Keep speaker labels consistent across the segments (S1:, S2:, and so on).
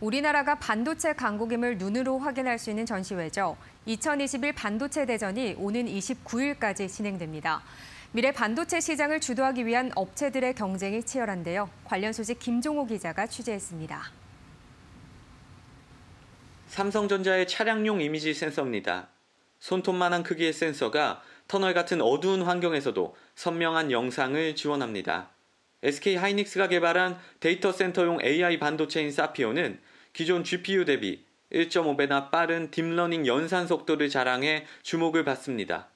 S1: 우리나라가 반도체 강국임을 눈으로 확인할 수 있는 전시회죠. 2021 반도체 대전이 오는 29일까지 진행됩니다. 미래 반도체 시장을 주도하기 위한 업체들의 경쟁이 치열한데요. 관련 소식 김종호 기자가 취재했습니다.
S2: 삼성전자의 차량용 이미지 센서입니다. 손톱만한 크기의 센서가 터널 같은 어두운 환경에서도 선명한 영상을 지원합니다. SK 하이닉스가 개발한 데이터 센터용 AI 반도체인 사피오는 기존 GPU 대비 1.5배나 빠른 딥러닝 연산 속도를 자랑해 주목을 받습니다.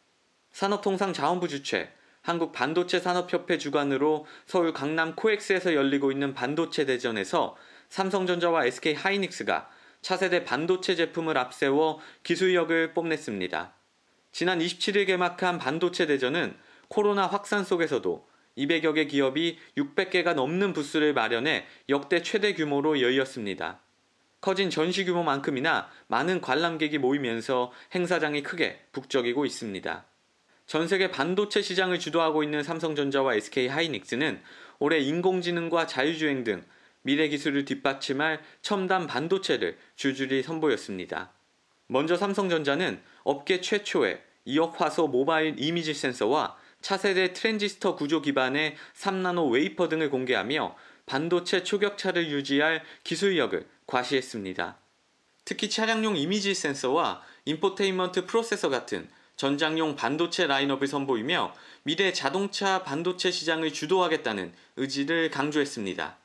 S2: 산업통상 자원부 주최 한국 반도체 산업협회 주관으로 서울 강남 코엑스에서 열리고 있는 반도체 대전에서 삼성전자와 SK 하이닉스가 차세대 반도체 제품을 앞세워 기술력을 뽐냈습니다. 지난 27일 개막한 반도체 대전은 코로나 확산 속에서도 200여 개 기업이 600개가 넘는 부스를 마련해 역대 최대 규모로 열렸습니다. 커진 전시 규모만큼이나 많은 관람객이 모이면서 행사장이 크게 북적이고 있습니다. 전 세계 반도체 시장을 주도하고 있는 삼성전자와 SK 하이닉스는 올해 인공지능과 자율주행 등 미래 기술을 뒷받침할 첨단 반도체를 줄줄이 선보였습니다. 먼저 삼성전자는 업계 최초의 2억 화소 모바일 이미지 센서와 차세대 트랜지스터 구조 기반의 3나노 웨이퍼 등을 공개하며 반도체 초격차를 유지할 기술력을 과시했습니다. 특히 차량용 이미지 센서와 인포테인먼트 프로세서 같은 전장용 반도체 라인업을 선보이며 미래 자동차 반도체 시장을 주도하겠다는 의지를 강조했습니다.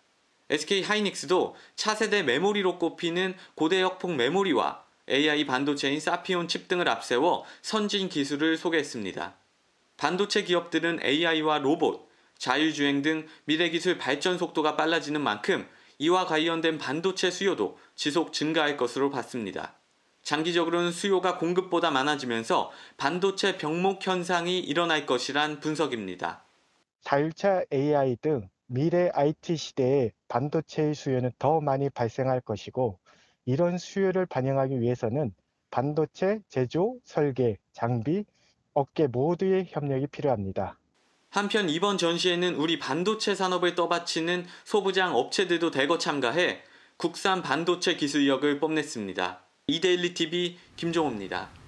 S2: SK 하이닉스도 차세대 메모리로 꼽히는 고대역폭 메모리와 AI 반도체인 사피온 칩 등을 앞세워 선진 기술을 소개했습니다. 반도체 기업들은 AI와 로봇, 자율주행 등 미래 기술 발전 속도가 빨라지는 만큼 이와 관련된 반도체 수요도 지속 증가할 것으로 봤습니다. 장기적으로는 수요가 공급보다 많아지면서 반도체 병목 현상이 일어날 것이란 분석입니다.
S1: 4일차 AI 등 미래 IT 시대에 반도체의 수요는 더 많이 발생할 것이고 이런 수요를 반영하기 위해서는 반도체 제조, 설계, 장비, 업계 모두의 협력이 필요합니다.
S2: 한편 이번 전시회는 우리 반도체 산업을 떠받치는 소부장 업체들도 대거 참가해 국산 반도체 기술력을 뽐냈습니다. 이데일리 TV 김종호입니다.